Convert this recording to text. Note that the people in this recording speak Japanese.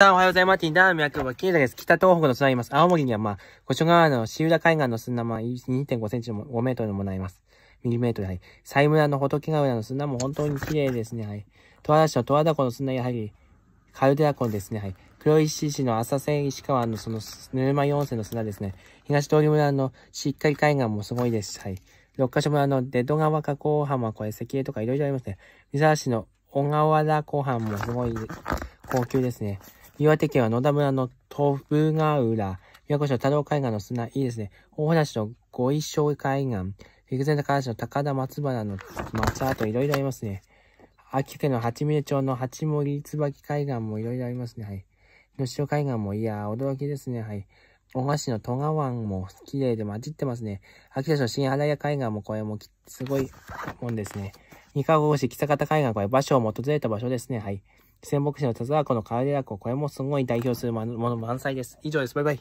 さあ、おはようございます。ティンダーミヤクはー済です。北東北の砂います。青森には、まあ、五所川の潮浦海岸の砂間2.5センチも5メートルもなります。ミリメートル、はい。西村の仏ヶ浦の砂も本当に綺麗ですね、はい。十和田市の十和田湖の砂、やはり、カルデラ湖ですね、はい。黒石市の浅瀬石川のその、ぬま四世の砂ですね。東通村のしっかり海岸もすごいですはい。六ヶ所村の出戸川河口浜、これ石英とかいろいろありますね。三沢市の小川原湖畔もすごい高級ですね。岩手県は野田村の戸部ヶ浦、宮古市の太郎海岸の砂、いいですね。大原市の五一小海岸、陸前高原市の高田松原の松跡、いろいろありますね。秋田県の八峰町の八森椿海岸もいろいろありますね。はい。能代海岸も、いや驚きですね。はい。大橋市の戸川湾も綺麗で混じってますね。秋田市の新原屋海岸もこれもすごいもんですね。三河郷市北方海岸これ場所を訪れた場所ですね。はい。戦国史の哲学のカーデラ湖、これもすごい代表するもの満載です。以上です。バイバイ。